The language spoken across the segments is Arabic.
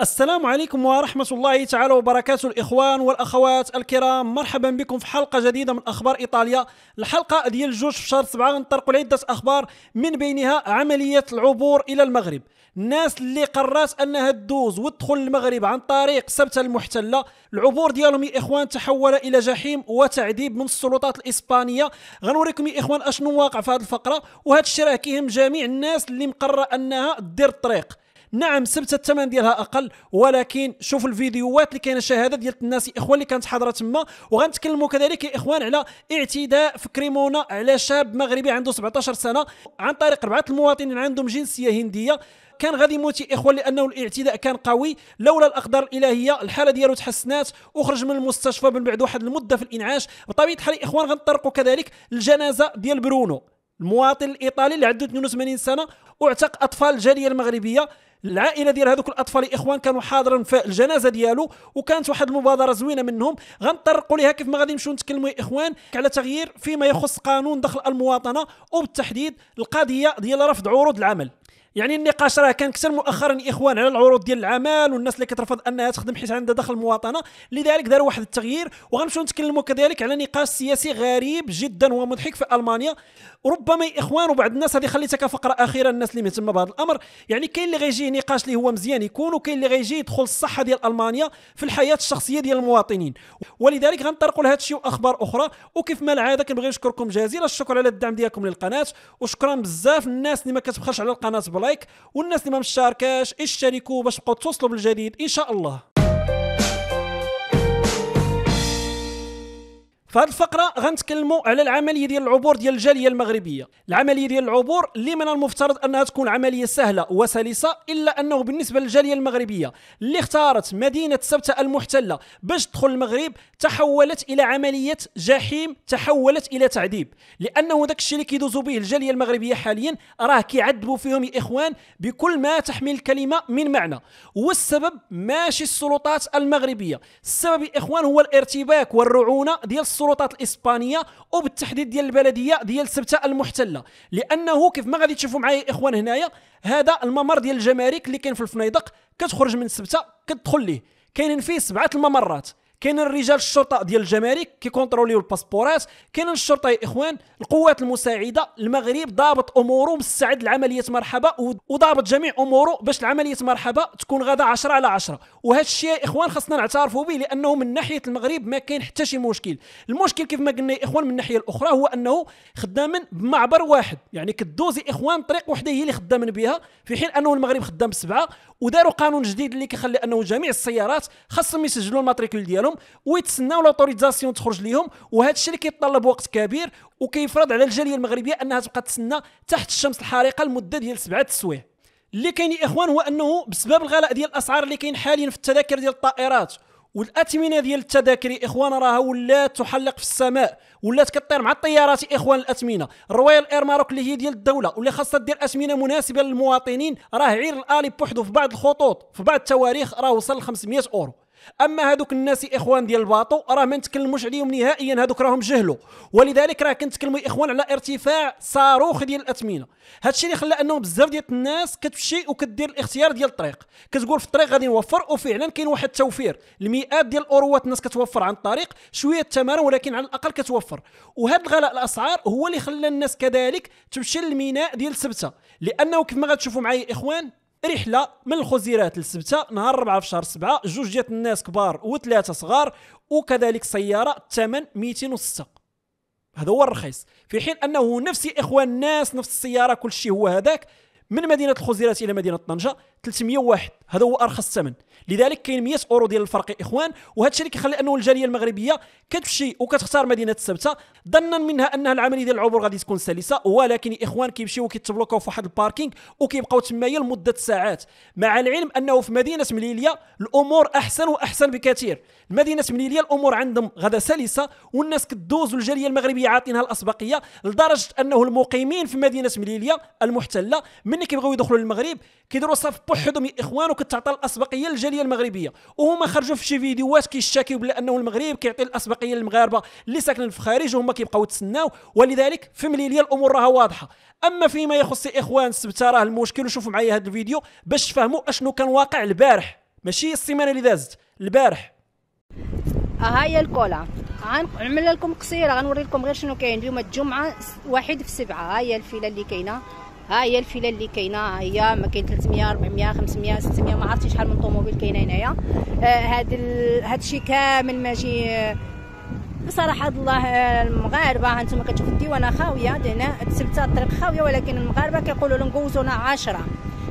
السلام عليكم ورحمة الله تعالى وبركاته الإخوان والأخوات الكرام مرحبا بكم في حلقة جديدة من أخبار إيطاليا الحلقة ديال الجوج في شهر سبعة غنطرقوا لعدة أخبار من بينها عملية العبور إلى المغرب الناس اللي قررت أنها تدوز وتدخل المغرب عن طريق سبتة المحتلة العبور ديالهم يا إخوان تحول إلى جحيم وتعذيب من السلطات الإسبانية غنوريكم يا إخوان أشنو واقع في هذه الفقرة وهذا الشيء راه كيهم جميع الناس اللي مقرر أنها دير الطريق نعم سبت الثمن ديالها اقل ولكن شوفوا الفيديوهات اللي كاينه شهاده ديال الناس الاخوه اللي كانت حاضره تما وغنتكلموا كذلك يا اخوان على اعتداء في كريمونا على شاب مغربي عنده 17 سنه عن طريق اربعه المواطنين عندهم جنسيه هنديه كان غادي يموت يا اخوان لانه الاعتداء كان قوي لولا الاقدار الالهيه الحاله ديالو تحسنات وخرج من المستشفى من بعد واحد المده في الانعاش بطبيعه الحال اخوان غنطرقوا كذلك الجنازه ديال برونو المواطن الايطالي اللي عنده 82 سنه واعتق اطفال الجاليه المغربيه العائله ديال هذوك الاطفال اخوان كانوا حاضرين في الجنازه ديالو وكانت واحد المبادره زوينه منهم غنطرقوا ليها كيف ما غادي نمشيو نتكلموا يا اخوان على تغيير فيما يخص قانون دخل المواطنه وبالتحديد القضيه ديال رفض عروض العمل يعني النقاش راه كان كثر مؤخرا اخوان على العروض ديال العمل والناس اللي كترفض انها تخدم حيت عندها دخل مواطنه لذلك داروا واحد التغيير وغنمشيو نتكلموا كذلك على نقاش سياسي غريب جدا ومضحك في المانيا ربما اخوان وبعض الناس هذه خليتها كفقره اخيره الناس اللي مهتمه بهذا الامر يعني كاين اللي غيجي نقاش اللي هو مزيان يكون وكاين اللي غيجي يدخل الصحه ديال المانيا في الحياه الشخصيه ديال المواطنين ولذلك غنطرقوا لهذا الشيء واخبار اخرى وكيف ما العاده كنبغي نشكركم جزيل الشكر على الدعم ديالكم للقناه وشكرا بزاف الناس اللي ما كتبخلش على القناه لايك والناس اللي ما مشاركاش اشتركوا باش تبقاو توصلوا بالجديد ان شاء الله في هذه الفقره غنتكلموا على العمليه ديال العبور ديال الجاليه المغربيه العمليه ديال العبور اللي من المفترض انها تكون عمليه سهله وسلسه الا انه بالنسبه للجاليه المغربيه اللي اختارت مدينه سبتة المحتله باش تدخل المغرب تحولت الى عمليه جحيم تحولت الى تعذيب لانه داك الشيء اللي كيدوزوا به الجاليه المغربيه حاليا راه كيعذبوا فيهم يا اخوان بكل ما تحمل الكلمه من معنى والسبب ماشي السلطات المغربيه السبب يا اخوان هو الارتباك والرعونه ديال السلطات الاسبانيه وبالتحديد ديال البلديه ديال سبته المحتله لانه كيف ما غادي تشوفوا معايا الاخوان هنايا هذا الممر ديال الجمارك اللي كاين في الفنيدق كتخرج من سبته كتدخل ليه كاينين فيه سبعه الممرات كاين رجال الشرطه ديال الجمارك كيكونتروليو الباسبورات كاين الشرطه يا اخوان القوات المساعده المغرب ضابط اموره مستعد لعمليه مرحبا وضابط جميع اموره باش العمليه مرحبا تكون غدا 10 على 10 وهذا الشيء يا اخوان خاصنا نعترفوا به لانه من ناحيه المغرب ما كاين حتى شي مشكل المشكل كيف ما قلنا يا اخوان من الناحيه الاخرى هو انه خدامين بمعبر واحد يعني كدوزي اخوان طريق وحده هي اللي خدامين بها في حين انه المغرب خدام بسبعه وداروا قانون جديد اللي كيخلي انه جميع السيارات خاصهم يسجلوا الماتريكول ديالهم ويتسناو لوتوريزاسيون تخرج ليهم وهذا الشيء اللي كيتطلب وقت كبير وكيفرض على الجاليه المغربيه انها تبقى تسنى تحت الشمس الحارقه لمده ديال سبعه السوايع اللي كاين يا اخوان هو انه بسبب الغلاء ديال الاسعار اللي كاين حاليا في التذاكر ديال الطائرات والاثمنه ديال التذاكر اخوان راها ولات تحلق في السماء ولات كطير مع الطيارات اخوان الاثمنه رويال اير ماروك اللي هي ديال الدوله واللي خاصها دير اثمنه مناسبه للمواطنين راه عير الالي بوحدو في بعض الخطوط في بعض التواريخ راه وصل 500 اورو اما هذوك الناس اخوان ديال الباطو راه ما نتكلموش عليهم نهائيا هذوك راهم جهلوا ولذلك راه كنتكلموا اخوان على ارتفاع صاروخ ديال الاثمنه هادشي اللي خلى انه بزاف ديال الناس كتمشي وكدير الاختيار ديال الطريق كتقول في الطريق غادي نوفر وفعلا كاين واحد التوفير المئات ديال الاوروات الناس كتوفر عن الطريق شويه التمارين ولكن على الاقل كتوفر وهذا الغلاء الاسعار هو اللي خلى الناس كذلك تمشي للميناء ديال سبته لانه كما غتشوفوا معايا اخوان رحله من الخزيرات للسبته نهار 4 في شهر 7 جوج ديال الناس كبار وثلاثه صغار وكذلك سياره الثمن 206 هذا هو الرخيص في حين انه نفس اخوان الناس نفس السياره كل شيء هو هذاك من مدينه الخزيرات الى مدينه طنجه 301 هذا هو ارخص الثمن لذلك كاين 100 اورو ديال الفرق اخوان وهذا الشيء اللي كيخلي انه الجاليه المغربيه كتمشي وكتختار مدينه السبته ظنا منها انها العمليه ديال العبور غادي تكون سلسه ولكن اخوان كيمشيو كيتبلوكاو في واحد الباركينغ وكيبقاو تمايا لمده ساعات مع العلم انه في مدينه مليليه الامور احسن واحسن بكثير مدينه مليليه الامور عندهم غدا سلسه والناس كدوز والجاليه المغربيه عاطينها الاسبقيه لدرجه انه المقيمين في مدينه مليليه المحتله ملي كيبغيو يدخلوا للمغرب كيديروا صف يا اخوان وكتعطى الاسبقيه للجاليه المغربيه وهما خرجوا في شي فيديوهات كيشتكيو بلا انه المغرب كيعطي الاسبقيه للمغاربه اللي ساكنين في الخارج وهما كيبقاو يتسناو ولذلك في مليليا الامور راها واضحه اما فيما يخص اخوان السبته راه المشكل وشوفوا معايا هذا الفيديو باش تفهموا اشنو كان واقع البارح ماشي السيمانه اللي دازت البارح ها هي الكولا غنعمل لكم قصيره غنوري لكم غير شنو كاين اليوم الجمعه واحد في سبعة ها هي الفيله اللي كاينه ها هي الفيله اللي كاينه هي ما كاين 300 400 500 600 ما عرفتش شحال من طوموبيل كاينه هنايا هذا آه، الشيء كامل ماشي بصراحه الله آه، المغاربه انتم كتشوفوا الديوانه خاويه هنا السبته الطريق خاويه ولكن المغاربه كيقولوا لهم جوزونا 10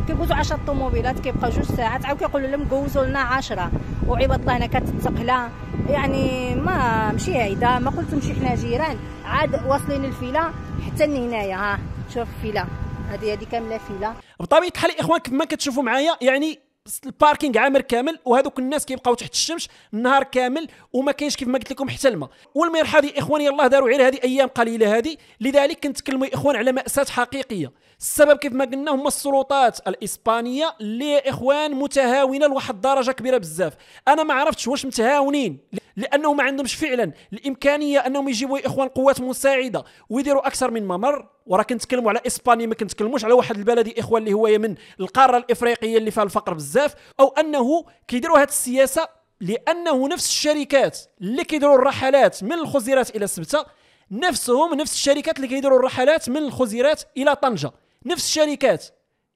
كيقولوا 10 طوموبيلات كيبقى جوج ساعات عاود كيقولوا لهم جوزوا لنا 10 وعباد الله هنا كتتقلا يعني ما ماشي هايده ما قلتهمش حنا جيران عاد واصلين الفيله حتى لهنايا ها شوف الفيله هذه هذه كامله فيلا بطبيعه الحال الاخوان كما كتشوفوا معايا يعني الباركينغ عامر كامل وهذوك الناس كيبقاو تحت الشمس النهار كامل وما كاينش كيف ما قلت لكم حتى الماء والمرحاضي اخواني الله داروا عير هذه ايام قليله هذه لذلك كنتكلموا اخوان على ماساه حقيقيه السبب كيف ما قلنا هما السلطات الاسبانيه اللي اخوان متهاونه لواحد الدرجه كبيره بزاف انا ما عرفتش واش متهاونين لانه ما عندهمش فعلا الامكانيه انهم يجيبوا يا اخوان قوات مساعده ويديروا اكثر من ممر وراه كنتكلموا على اسبانيا ما كنتكلموش على واحد البلد يا اخوان اللي هو يمن القاره الافريقيه اللي فيها الفقر بزاف او انه كيديروا هذه السياسه لانه نفس الشركات اللي كيديروا الرحلات من الخزيرات الى سبته نفسهم نفس الشركات اللي كيديروا الرحلات من الخزيرات الى طنجه نفس الشركات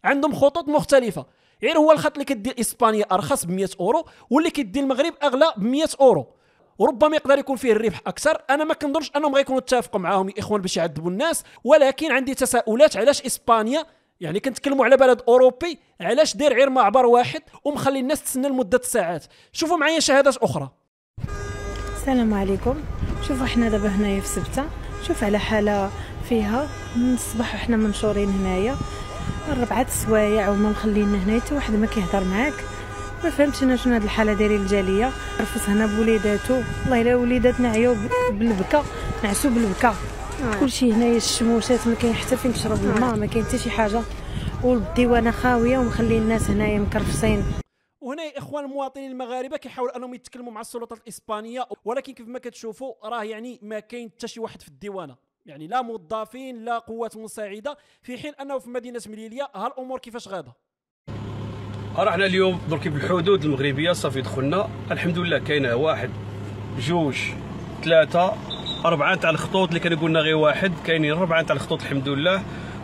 عندهم خطوط مختلفه غير يعني هو الخط اللي كدير اسبانيا ارخص ب 100 اورو واللي كدير المغرب اغلى ب 100 اورو وربما يقدر يكون فيه الربح اكثر انا ما كنظنش انهم غيكونوا اتفقوا معاهم الاخوان باش يعذبوا الناس ولكن عندي تساؤلات علاش اسبانيا يعني كنتكلموا على بلد اوروبي علاش داير غير معبر واحد ومخلي الناس تسنى لمده ساعات شوفوا معايا شهادات اخرى السلام عليكم شوفوا حنا دابا هنايا في سبته شوف على حاله فيها من الصباح وحنا منشورين هنايا ربعه السوايع وما مخلينا هنا حتى واحد ما كيهضر معاك ما فهمتش انا شنو هاد الحاله ديال الجاليه رفس هنا بوليداتو والله الا وليداتنا عياو بالبكا نعسو بالبكا آه. كلشي هنايا الشموشات ما كاين حتى فين تشرب آه. الماء ما كاين حتى شي حاجه والديوانه خاويه ومخلي الناس هنايا مكرفسين وهنا يا اخوان المواطنين المغاربه كيحاولوا انهم يتكلموا مع السلطات الاسبانيه ولكن كيف ما كتشوفوا راه يعني ما كاين حتى شي واحد في الديوانه يعني لا موظفين لا قوات مساعده في حين انه في مدينه مليليه ها الامور كيفاش غاده رحنا اليوم درك بالحدود المغربيه صافي دخلنا الحمد لله كاينه واحد جوج ثلاثه اربعه تاع الخطوط اللي كان قلنا غير واحد كاينين اربعه تاع الخطوط الحمد لله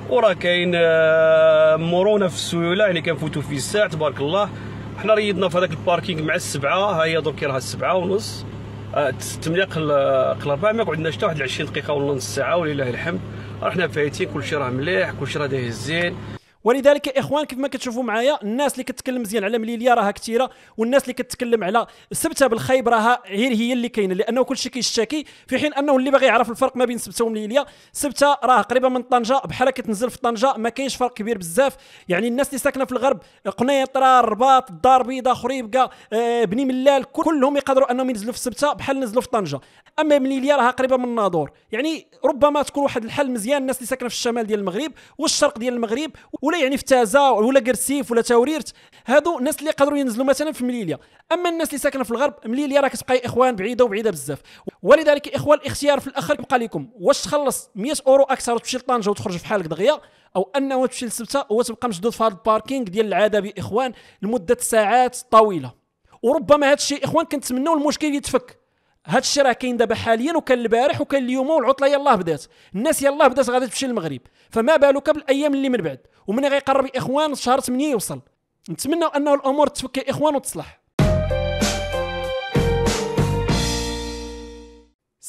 وراه كاين آه، مرونه في السيوله يعني كنفوتوا في الساعه تبارك الله حنا ريدنا في هذاك الباركينغ مع السبعه ها هي درك راها السبعه ونص 8 قل قل ما قعدناش حتى واحد 20 دقيقه ولا نص ساعه ولله الحمد رحنا فايتين كلشي راه مليح كلشي راه داهي زين ولذلك يا اخوان كيف ما كتشوفوا معايا الناس اللي كتكلم مزيان على مليليا راها كثيره والناس اللي كتكلم على سبته بالخيب راها غير هي اللي كاينه لانه كلشي كيشتكي في حين انه اللي باغي يعرف الفرق ما بين سبته ومليليا سبته راه قريبه من طنجه بحال كتنزل في طنجه ما كاينش فرق كبير بزاف يعني الناس اللي ساكنه في الغرب قنيطره الرباط الدار البيضاء خريبكه آه بني ملال كلهم يقدروا انهم ينزلوا في سبته بحال نزلوا في طنجه اما مليليا راها قريبه من الناظور يعني ربما تكون واحد الحل مزيان الناس اللي ساكنه في الشمال ديال المغرب والشرق ديال المغرب ولا يعني في تازا ولا كرسيف ولا تاوريرت هادو الناس اللي قدروا ينزلوا مثلا في مليليا اما الناس اللي ساكنه في الغرب مليليا راه كتبقى اخوان بعيده وبعيده بزاف ولذلك اخوان الاختيار في الاخر يبقى لكم واش تخلص 100 اورو اكثر وتمشي لطنجه وتخرج في حالك دغيا او انه تمشي لسبته وتبقى مشدود في هذا الباركينغ ديال العاده اخوان لمده ساعات طويله وربما هذا الشيء اخوان كنتمنوا المشكل يتفك هاد الشيء راه كاين دابا حاليا وكان البارح وكان اليوم والعطله يلاه بدات الناس يلاه بدات غادي تمشي للمغرب فما بالك بالايام اللي من بعد ومن غيقرب الاخوان شهر 8 يوصل نتمنى انه الامور تفك يا اخوان وتصلح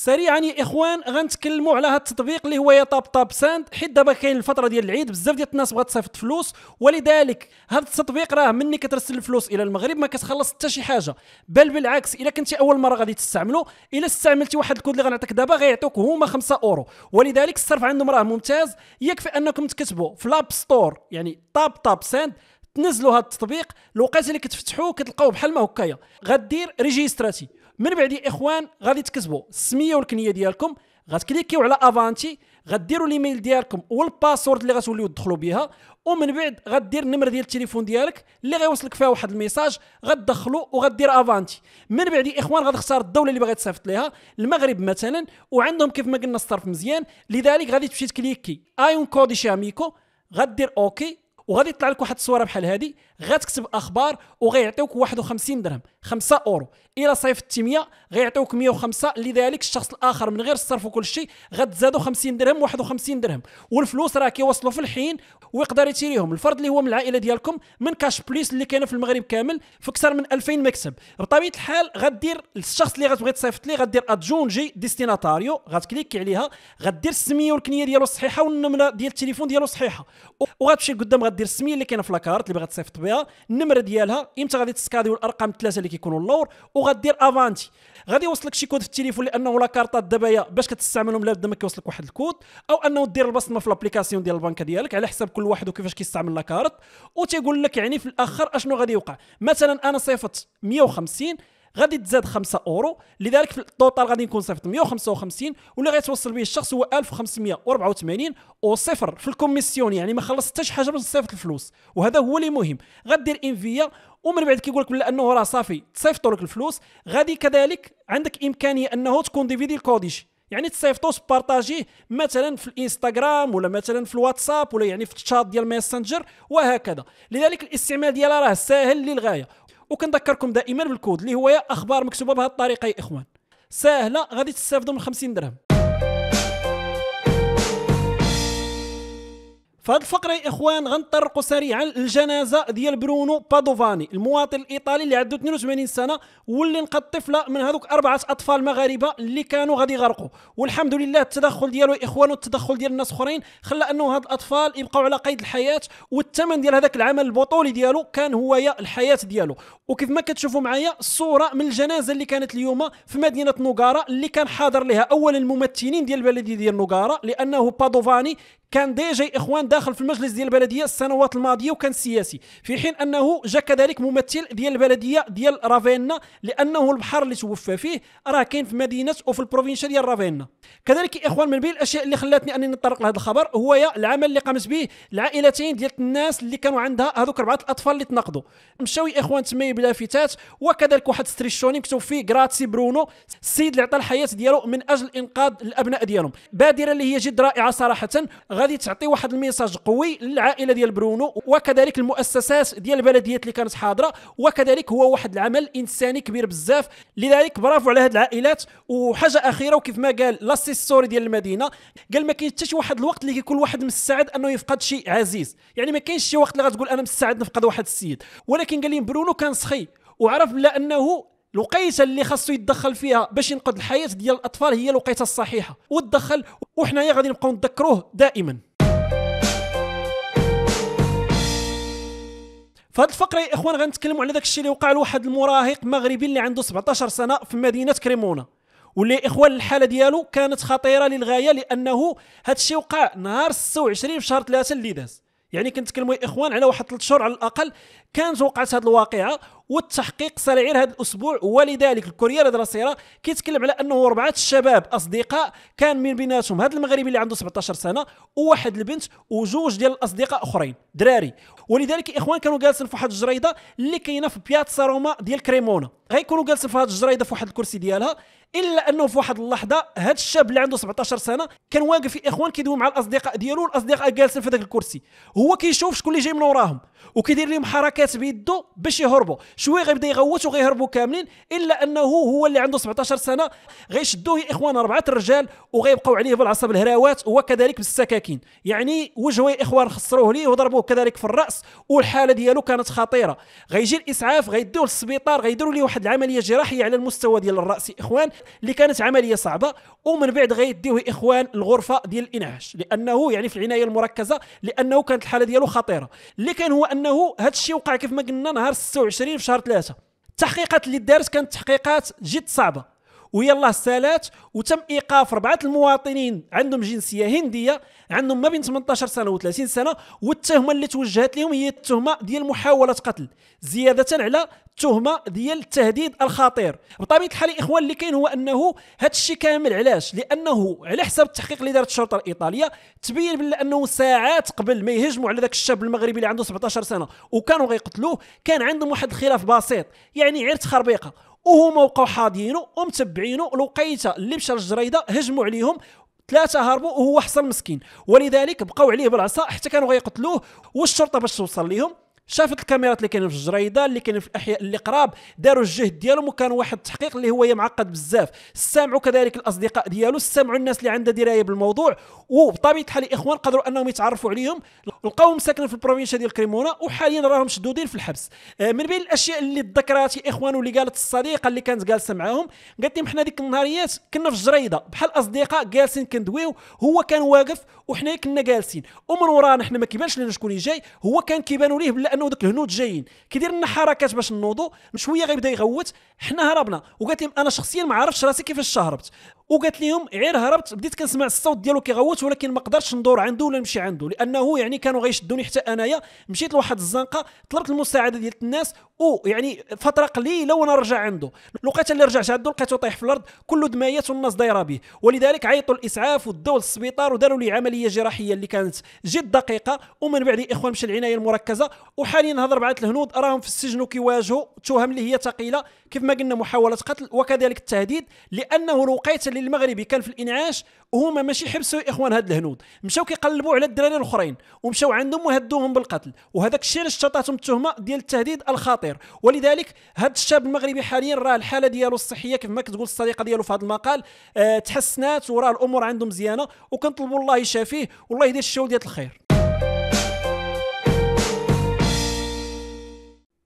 سريعا يا اخوان غنتكلموا على هذا التطبيق اللي هو يا طاب طاب ساند حيت دابا كاين الفتره ديال العيد بزاف ديال الناس بغات تصيفط فلوس ولذلك هذا التطبيق راه مني كترسل الفلوس الى المغرب ما كتخلص حتى شي حاجه بل بالعكس الا كنتي اول مره غادي تستعملو الا استعملتي واحد الكود اللي غنعطيك دابا غيعطوك هما 5 اورو ولذلك الصرف عندهم راه ممتاز يكفي انكم تكتبوا في لاب ستور يعني طاب طاب ساند تنزلوا هذا التطبيق الوقت اللي كتفتحوه كتلقاوه بحال ما هكايا غدير ريجيستراتي من بعد يا اخوان غادي تكتبوا السميه والكنيه ديالكم غتكليكيو على افانتي غديروا الايميل ديالكم والباسورد اللي غتوليو تدخلوا بها ومن بعد غدير النمر ديال التليفون ديالك اللي غيوصلك فيها واحد الميساج غتدخلو وغدير افانتي من بعد يا اخوان غتختار الدوله اللي باغي تصيفط ليها المغرب مثلا وعندهم كيف ما قلنا الصرف مزيان لذلك غادي تمشي تكليكي ايون كودي شاميكو غدير اوكي وغادي يطلع لك واحد الصوره بحال هذه غتكتب اخبار وغيعطيوك 51 درهم 5 اورو الى صيفطتي 100 غيعطيوك 105 لذلك الشخص الاخر من غير الصرف كل شيء غتزادو 50 درهم 51 درهم والفلوس راه كيوصلوا في الحين ويقدر يتيريهم الفرد اللي هو من العائله ديالكم من كاش بليس اللي كاينه في المغرب كامل في اكثر من 2000 مكتب بطبيعه الحال غدير الشخص اللي غتبغي تصيفط ليه غدير ادجونجي ديستيناتاريو غتكليكي عليها غدير السميه والكنيه ديالو صحيحه والنمره ديال التليفون ديالو صحيحه وغتمشي قدام غدير السميه اللي كاينه في لاكارت اللي باغي تصيفط بها تحفظيها النمره ديالها امتى غادي تسكاديو الارقام الثلاثه اللي كيكونوا اللور وغدير افانتي غادي يوصلك شي كود في التليفون لانه لا كارطه دابايا باش كتستعملهم لا بد ما كيوصلك واحد الكود او انه دير البصمه في الابليكاسيون ديال البنكه ديالك على حساب كل واحد وكيفاش كيستعمل لا كارط وتيقول لك يعني في الاخر اشنو غادي يوقع مثلا انا صيفطت 150 غادي تزاد 5 اورو لذلك في التوتال غادي نكون صيفط 155 واللي غيتوصل به الشخص هو 1584 وصفر في الكوميسيون يعني ما خلص حتى شي حاجه من صيفط الفلوس وهذا هو اللي مهم غدير انفيا ومن بعد كيقول لك لانه راه صافي تصيفطوا لك الفلوس غادي كذلك عندك امكانيه انه تكون ديفيدي الكوديش يعني تصيفطو تبارطاجيه مثلا في الانستغرام ولا مثلا في الواتساب ولا يعني في التشات ديال ميسنجر وهكذا لذلك الاستعمال ديالها راه ساهل للغايه وكنذكركم دائما بالكود اللي هو يا اخبار مكتوبه بهذه الطريقه يا اخوان ساهله غادي تستافدوا من 50 درهم في هذه الفقره يا اخوان غنطرقوا سريعا للجنازه ديال برونو بادوفاني المواطن الايطالي اللي عنده 82 سنه واللي نقى الطفله من هذوك اربعه اطفال مغاربه اللي كانوا غادي يغرقوا والحمد لله التدخل ديالو يا اخوان والتدخل ديال الناس اخرين خلى انه هاد الاطفال يبقوا على قيد الحياه والثمن ديال هذاك العمل البطولي ديالو كان يا الحياه ديالو وكيف ما كتشوفوا معايا الصوره من الجنازه اللي كانت اليوم في مدينه نوغارا اللي كان حاضر لها اولا الممثلين ديال البلديه ديال نوغارا لانه بادوفاني كان ديجا اخوان داخل في المجلس ديال البلديه السنوات الماضيه وكان سياسي في حين انه جا كذلك ممثل ديال البلديه ديال رافينا لانه البحر اللي توفى فيه راه كاين في مدينه وفي البروفينشا ديال رافينا كذلك اخوان من بين الاشياء اللي خلاتني انني نتطرق لهذا الخبر هو العمل اللي قامت به العائلتين ديال الناس اللي كانوا عندها هذوك اربعه الاطفال اللي تناقضوا مشاو اخوان تمي بلافتات وكذلك واحد ستريشوني مكتوب فيه غراتسي برونو السيد اللي عطى الحياه ديالو من اجل انقاذ الابناء ديالهم بادره اللي هي جد رائعه صراحه غادي تعطي واحد الميساج قوي للعائله ديال برونو وكذلك المؤسسات ديال البلديات اللي كانت حاضره وكذلك هو واحد العمل انساني كبير بزاف لذلك برافو على هاد العائلات وحاجه اخيره وكيف ما قال لاسيسوري ديال المدينه قال ما كاينش حتى شي واحد الوقت اللي كيكون واحد مستعد انه يفقد شي عزيز يعني ما كاينش شي وقت اللي غتقول انا مستعد نفقد واحد السيد ولكن قال لي برونو كان سخي وعرف بلا انه الوقيته اللي خاصو يتدخل فيها باش ينقذ الحياه ديال الاطفال هي الوقيته الصحيحه وتدخل وحنايا غادي نبقاو نذكروه دائما في هذه الفقره يا اخوان غنتكلموا على داك الشيء اللي وقع لواحد المراهق مغربي اللي عنده 17 سنه في مدينه كريمونه واللي اخوان الحاله ديالو كانت خطيره للغايه لانه هذا الشيء وقع نهار 26 في شهر 3 اللي داز يعني كنتكلموا يا اخوان على واحد ثلاث شهور على الاقل كانت وقعت هذه الواقعه والتحقيق سار غير هذا الاسبوع ولذلك الكوريير هذا السيره كيتكلم على انه اربعه الشباب اصدقاء كان من بيناتهم هذا المغربي اللي عنده 17 سنه وواحد البنت وجوج ديال الاصدقاء اخرين دراري ولذلك اخوان كانوا جالسين في واحد الجريده اللي كاينه في بياتسا روما ديال كريمونا غيكونوا جالسين في هذه الجريده في واحد الكرسي ديالها الا انه في واحد اللحظه هذا الشاب اللي عنده 17 سنه كان واقف اخوان كيدوي مع الاصدقاء ديالو والاصدقاء جالسين في ذاك الكرسي هو كيشوف شكون اللي جاي من وراهم وكيدير لهم حركات بيدو باش يهربوا شويه غيبدا يغوت وغيهربوا كاملين الا انه هو اللي عنده 17 سنه غيشدوه يا اخوان اربعه الرجال وغيبقاو عليه بالعصا بالهراوات وكذلك بالسكاكين يعني وجهه يا اخوان خسروه ليه وضربوه كذلك في الراس والحاله ديالو كانت خطيره غيجي الاسعاف غيدوه للسبيطار غيديروا ليه واحد العمليه جراحيه على المستوى ديال الراس يا اخوان اللي كانت عمليه صعبه ومن بعد غيديوه اخوان الغرفه ديال الانعاش لانه يعني في العنايه المركزه لانه كانت الحاله ديالو خطيره اللي كان هو انه هذا الشيء وقع كيف ما قلنا نهار 26 في شهر 3 التحقيقات اللي دارت كانت تحقيقات جد صعبه ويلا سالات وتم ايقاف اربعه المواطنين عندهم جنسيه هنديه عندهم ما بين 18 سنه و30 سنه والتهمه اللي توجهت لهم هي التهمه ديال محاوله قتل زياده على التهمه ديال التهديد الخطير بطبيعه الحال الاخوان اللي كاين هو انه هذا الشيء كامل علاش لانه على حسب التحقيق اللي دارت الشرطه الايطاليه تبين بانه انه ساعات قبل ما يهجموا على ذاك الشاب المغربي اللي عنده 17 سنه وكانوا غيقتلوه كان عندهم واحد الخلاف بسيط يعني عير تخربيقه وهما بقاو حاضينو ومتبعينو لقيته اللي مشى للجريده هجموا عليهم ثلاثة هربوا وهو حصل مسكين ولذلك بقاو عليه بالعصا حتى كانوا غيقتلوه والشرطة باش توصل ليهم شافت الكاميرات اللي كاينين في الجريده اللي كاينين في الاحياء اللي قراب داروا الجهد ديالهم وكان واحد التحقيق اللي هو معقد بزاف استمعوا كذلك الاصدقاء ديالو استمعوا الناس اللي عندها درايه بالموضوع وبطبيعه الحال الاخوان قدروا انهم يتعرفوا عليهم لقاوهم ساكنين في البروفينشا ديال كريمونا وحاليا راهم مشدودين في الحبس آه، من بين الاشياء اللي تذكرات الاخوان واللي قالت الصديقه اللي كانت جالسه معاهم قالت لهم حنا ديك النهاريات كنا في الجريده بحال اصدقاء جالسين كندويو هو كان واقف وحنا كنا جالسين ومن ورانا حنا ما كيبانش لنا شكون جاي هو كان كيبانوا ليه بلا لانه دوك الهنود جايين كيدير لنا حركات باش نوضوا شويه غيبدا يغوت حنا هربنا وقالت لهم انا شخصيا ما عرفتش راسي كيفاش هربت وقالت لهم غير هربت بديت كنسمع الصوت ديالو كيغوت ولكن ما قدرتش ندور عنده ولا نمشي عنده لانه يعني كانوا غيشدوني حتى انايا مشيت لواحد الزنقه طلبت المساعده ديال الناس او يعني فتره قليله وانا رجع عنده الوقيته اللي رجعت عنده لقيته طايح في الارض كله دمايات والناس دايره به ولذلك عيطوا الاسعاف وداو للسبيطار وداروا لي عمليه جراحيه اللي كانت جد دقيقه ومن بعد الاخوان مشى العنايه المركزه وحاليا هاد اربعه الهنود راهم في السجن وكيواجهوا التهم اللي هي ثقيله كيف ما قلنا محاوله قتل وكذلك التهديد لانه الوقيته اللي المغربي كان في الانعاش وهما ماشي حبسوا اخوان هاد الهنود مشاو كيقلبوا على الدراري الاخرين ومشاو عندهم وهدوهم بالقتل وهذاك الشيء اللي شطاتهم التهمه ديال التهديد الخطير ولذلك هاد الشاب المغربي حاليا راه الحاله ديالو الصحيه كما ما كتقول الصديقه ديالو في هذا المقال أه تحسنات وراه الامور عنده مزيانه وكنطلبوا الله يشافيه والله يدير الشغل ديال الخير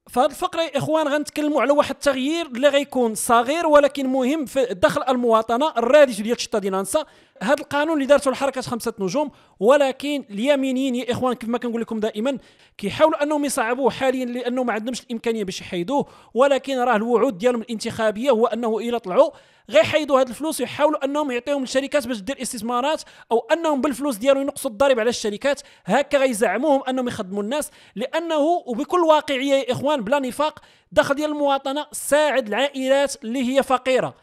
في هذه الفقره يا اخوان غنتكلموا على واحد التغيير اللي غيكون صغير ولكن مهم في داخل المواطنه الرادج ديال الشتا دينانسا نانسا هذا القانون اللي دارته الحركه خمسه نجوم ولكن اليمينيين يا اخوان كما كنقول لكم دائما كيحاولوا انهم يصعبوه حاليا لانه ما عندهمش الامكانيه باش يحيدوه ولكن راه الوعود ديالهم الانتخابيه هو انه الى طلعوا غيحيدوا هاد الفلوس يحاولوا انهم يعطيهم الشركات باش دير استثمارات او انهم بالفلوس ديالو ينقصوا الضريبه على الشركات هكا غيزعموهم انهم يخدموا الناس لانه وبكل واقعيه يا اخوان بلا نفاق الدخل ديال المواطنه ساعد العائلات اللي هي فقيره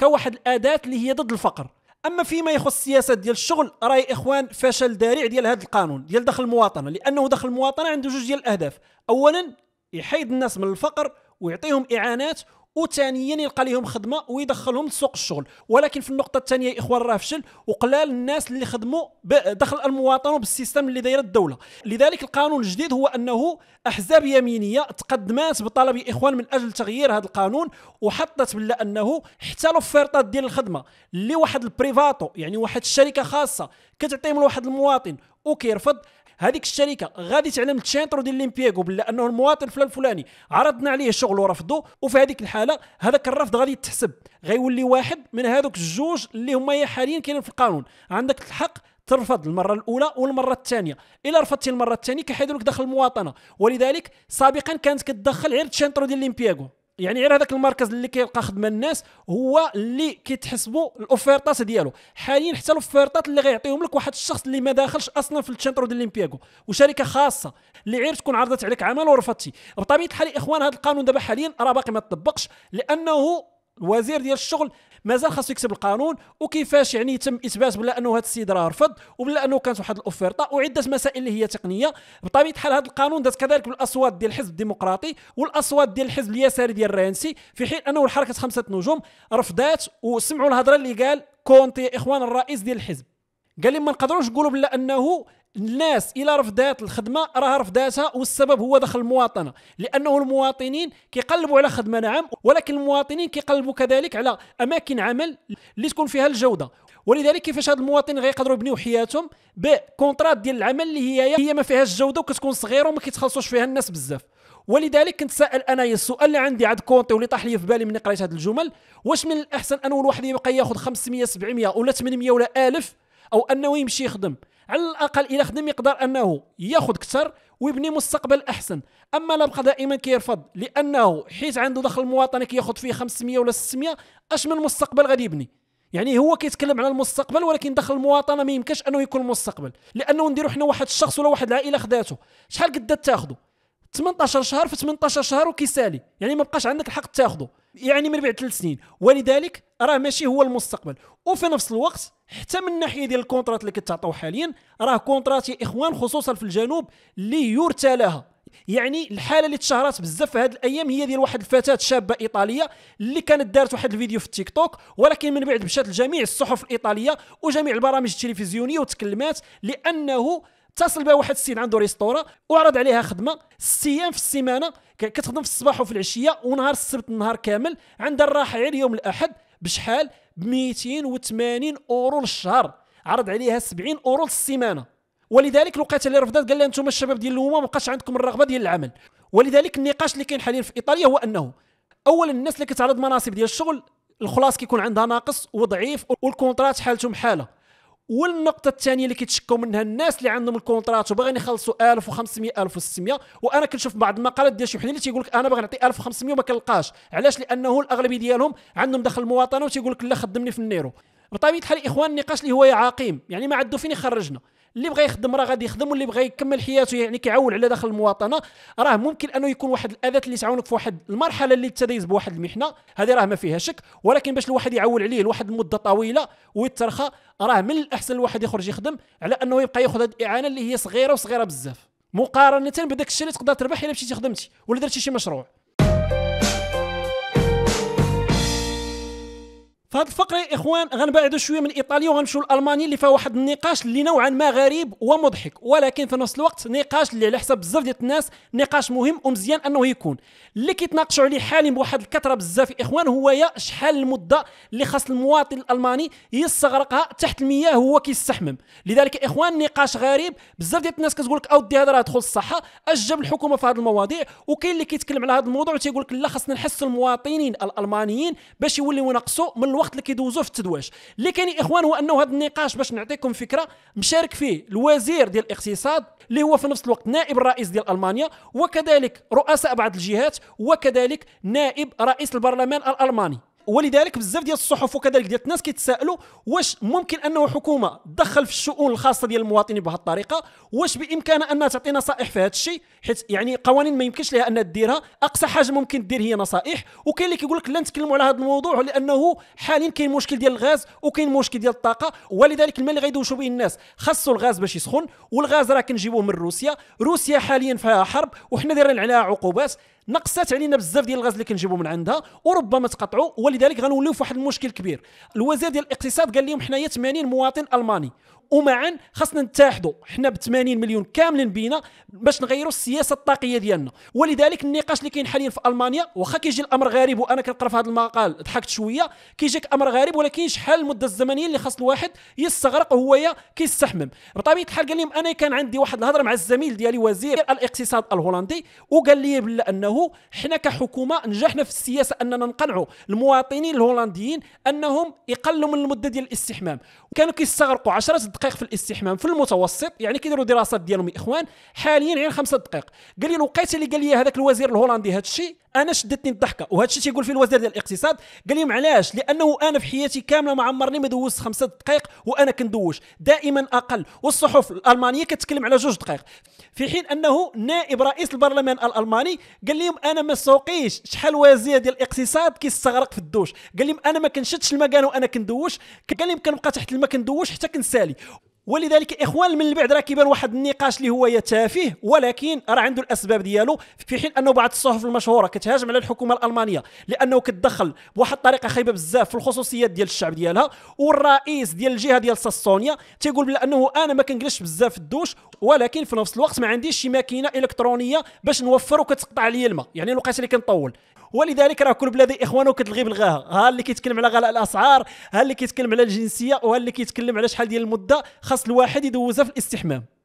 كواحد الاداه اللي هي ضد الفقر اما فيما يخص السياسات ديال الشغل راي اخوان فشل ذريع ديال هذا القانون ديال دخل المواطنه لانه دخل المواطنه عنده جوج ديال الاهداف اولا يحيد الناس من الفقر ويعطيهم اعانات وثانيا يلقى لهم خدمه ويدخلهم لسوق الشغل ولكن في النقطه الثانيه يا اخوان راه فشل وقلال الناس اللي خدموا بدخل المواطن وبالسيستم اللي دايره الدوله لذلك القانون الجديد هو انه احزاب يمينيه تقدمات بطلب يا اخوان من اجل تغيير هذا القانون وحطت بلا انه حتى لوفيرطات ديال الخدمه اللي واحد البريفاتو يعني واحد الشركه خاصه كتعطيهم لواحد المواطن وكيرفض هذيك الشركه غادي تعلم تشينترو ديال ليمبيغو بلا انه المواطن فلان الفلاني عرضنا عليه الشغل ورفضه وفي هذيك الحاله هذاك الرفض غادي يتحسب غيولي واحد من هذوك الجوج اللي هما حاليا كاينين في القانون عندك الحق ترفض المره الاولى والمره الثانيه الا رفضتي المره الثانيه كيحيدوا لك دخل المواطنه ولذلك سابقا كانت كتدخل غير تشينترو ديال ليمبياغو يعني غير هذاك المركز اللي كيلقى خدمه الناس هو اللي كيتحسبوا الاوفيرطات ديالو حاليا حتى الاوفيرطات اللي غيعطيهم لك واحد الشخص اللي ما داخلش اصلا في التشنترو ديال ليمبياغو وشركه خاصه اللي غير تكون عرضت عليك عمل ورفضتي بطبيعه الحال اخوان هذا القانون دابا حاليا راه باقي ما تطبقش لانه الوزير ديال الشغل مازال خاصو يكتب القانون وكيفاش يعني يتم اثبات بلا انه هذا السيد راه رفض وبلا انه كانت واحد الاوفيرطه وعده مسائل اللي هي تقنيه بطبيعه الحال هذا القانون دات كذلك بالاصوات ديال الحزب الديمقراطي والاصوات ديال الحزب اليساري ديال الرانسي في حين انه الحركه خمسه نجوم رفضات وسمعوا الهضره اللي قال كونتي اخوان الرئيس ديال الحزب قال لي ما نقدروش نقولوا بلا انه الناس الى رفضات الخدمه راها رفضاتها والسبب هو دخل المواطنه لانه المواطنين كيقلبوا على خدمه نعم ولكن المواطنين كيقلبوا كذلك على اماكن عمل اللي تكون فيها الجوده ولذلك كيفاش هاد المواطنين غيقدروا يبنيو حياتهم بكونترات ديال العمل اللي هي هي ما فيهاش الجوده وكتكون صغيره وما كيتخلصوش فيها الناس بزاف ولذلك كنت سأل انا السؤال اللي عندي عند كونتي واللي طاح لي في بالي من قريت هاد الجمل واش من الاحسن انه الواحد يبقى ياخذ 500 700 ولا 800 ولا 1000 او انه يمشي يخدم على الاقل الا خدم يقدر انه ياخذ اكثر ويبني مستقبل احسن اما لا بقى دائما كيرفض لانه حيت عنده دخل المواطنه كياخذ فيه 500 ولا 600 اش من مستقبل غادي يبني يعني هو كيتكلم على المستقبل ولكن دخل المواطنه ما يمكنش انه يكون المستقبل لانه نديرو حنا واحد الشخص ولا واحد العائله خداته شحال قد تاخذه 18 شهر في 18 شهر وكيسالي يعني ما بقاش عندك الحق تاخذه يعني من بعد ثلاث سنين ولذلك راه ماشي هو المستقبل وفي نفس الوقت حتى من الناحيه ديال الكونترات اللي كتعطيو حاليا راه كونترات يا اخوان خصوصا في الجنوب اللي يرثى لها يعني الحاله اللي تشهرت بزاف في هذه الايام هي ديال واحد الفتاه شابه ايطاليه اللي كانت دارت واحد الفيديو في التيك توك ولكن من بعد مشات لجميع الصحف الايطاليه وجميع البرامج التلفزيونيه وتكلمات لانه اتصل بها واحد السيد عنده ريستورا وعرض عليها خدمه ست ايام في السيمانه كتخدم في الصباح وفي العشيه ونهار السبت النهار كامل عندها الراحه غير يوم الاحد بشحال ب 280 اورو للشهر عرض عليها 70 اورو للسيمانه ولذلك الوقت اللي رفضت قال لها انتم الشباب ديال الهومه ما بقاش عندكم الرغبه ديال العمل ولذلك النقاش اللي كاين حاليا في ايطاليا هو انه اولا الناس اللي كتعرض مناصب ديال الشغل الخلاص كيكون عندها ناقص وضعيف والكونترات حالتهم حاله والنقطه الثانيه اللي كيتشكوا منها الناس اللي عندهم الكونترات وباغيين يخلصوا 1500 1600 وانا كنشوف بعض المقالات ديال شي وحدين اللي تيقول لك انا باغي نعطي 1500 وما كنلقاش علاش لانه الاغلبيه ديالهم عندهم دخل المواطنه وتيقول لك لا خدمني في النيرو بطبيعه الحال اخوان النقاش اللي هو عقيم يعني ما عندو فين يخرجنا اللي بغى يخدم راه غادي يخدم واللي بغى يكمل حياته يعني كيعول على داخل المواطنه راه ممكن انه يكون واحد الاداه اللي تعاونك في واحد المرحله اللي تدايز بواحد المحنه هذه راه ما فيها شك ولكن باش الواحد يعول عليه لواحد المده طويله ويترخى راه من الاحسن الواحد يخرج يخدم على انه يبقى ياخذ هذه الاعانه اللي هي صغيره وصغيره بزاف مقارنه بداك الشيء اللي تقدر تربح الا مشيتي خدمتي ولا درتي شي مشروع فهاد الفقره اخوان غنبعدوا شويه من ايطاليا وغنمشيو لالمانيا اللي فيها واحد النقاش اللي نوعا ما غريب ومضحك ولكن في نفس الوقت نقاش اللي على حساب بزاف ديال الناس نقاش مهم ومزيان انه يكون اللي كيتناقشوا عليه حاليا بواحد الكثره بزاف اخوان هو يا شحال المده اللي خاص المواطن الالماني يستغرقها تحت المياه هو كيستحمم لذلك اخوان نقاش غريب بزاف ديال الناس كتقول لك اودي هذا راه دخل الصحه اش جاب الحكومه في هذه المواضيع وكاين اللي كيتكلم على هذا الموضوع تيقول لك لا خاصنا نحسوا المواطنين الالمانيين باش يوليو ينقصوا من الوقت الوقت اللي كيدوزوه في التدواش اللي كاين اخوان هو انه هذا النقاش باش نعطيكم فكره مشارك فيه الوزير ديال الاقتصاد اللي هو في نفس الوقت نائب الرئيس ديال المانيا وكذلك رؤساء بعض الجهات وكذلك نائب رئيس البرلمان الالماني ولذلك بزاف ديال الصحف وكذلك ديال الناس كيتسائلوا واش ممكن انه حكومه تدخل في الشؤون الخاصه ديال المواطنين بهذه الطريقه واش بامكانها انها تعطي نصائح في هذا الشيء حيت يعني قوانين ما يمكنش لها انها ديرها اقصى حاجه ممكن دير هي نصائح وكاين اللي كيقول لك لا نتكلموا على هذا الموضوع لانه حاليا كاين مشكل ديال الغاز وكاين مشكل ديال الطاقه ولذلك الماء اللي غيدوشوا به الناس خاصو الغاز باش يسخن والغاز راه كنجيبوه من روسيا روسيا حاليا فيها حرب وحنا دايرين عليها عقوبات نقصات علينا بزاف ديال الغاز اللي كنجيبو من عندها وربما تقطعوا ولذلك غنوليو في واحد المشكل كبير الوزير ديال الاقتصاد قال لهم حنايا 80 مواطن الماني ومعا خاصنا نتحدوا حنا ب 80 مليون كاملين بينا باش نغيروا السياسه الطاقيه ديالنا ولذلك النقاش اللي كاين حاليا في المانيا واخا كيجي الامر غريب وانا كنقرا في هذا المقال ضحكت شويه كيجيك امر غريب ولكن شحال المده الزمنيه اللي خاص الواحد يستغرق وهو كيستحمم بطبيعه الحال قال لهم انا كان عندي واحد الهضره مع الزميل ديالي وزير الاقتصاد الهولندي وقال لي بلا انه حنا كحكومه نجحنا في السياسه اننا نقنعوا المواطنين الهولنديين انهم يقلوا من المده ديال الاستحمام كانوا كيستغرقوا 10 دقائق في الاستحمام في المتوسط يعني كيديروا دراسات ديالهم يا اخوان حاليا غير خمسة دقائق قال لي الوقيته اللي قال لي هذاك الوزير الهولندي هذا الشيء انا شدتني الضحكه وهذا الشيء تيقول فيه الوزير ديال الاقتصاد قال لهم علاش لانه انا في حياتي كامله ما عمرني ما دوزت خمسة دقائق وانا كندوش دائما اقل والصحف الالمانيه كتكلم على جوج دقائق في حين انه نائب رئيس البرلمان الالماني قال لهم انا ما سوقيش شحال وزير ديال الاقتصاد كيستغرق في الدوش قال لهم انا ما كنشدش المكان وانا كندوش قال لهم كنبقى تحت الماء كندوش حتى كنسالي ولذلك اخوان من بعد راه كيبان واحد النقاش اللي هو تافه ولكن راه عنده الاسباب ديالو في حين انه بعض الصحف المشهوره كتهاجم على الحكومه الالمانيه لانه كتدخل بواحد الطريقه خايبه بزاف في الخصوصيات ديال الشعب ديالها والرئيس ديال الجهه ديال ساسونيا تيقول بانه انا ما كنجلسش بزاف في الدوش ولكن في نفس الوقت ما عنديش شي ماكينه الكترونيه باش نوفر وكتقطع عليا الماء يعني الوقت اللي كنطول ولذلك راه كل بلادي اخوانه كتلغي بالغاها ها اللي كيتكلم على غلاء الاسعار ها اللي كيتكلم على الجنسيه وها اللي كيتكلم على شحال ديال المده خاص الواحد يدوزها في الاستحمام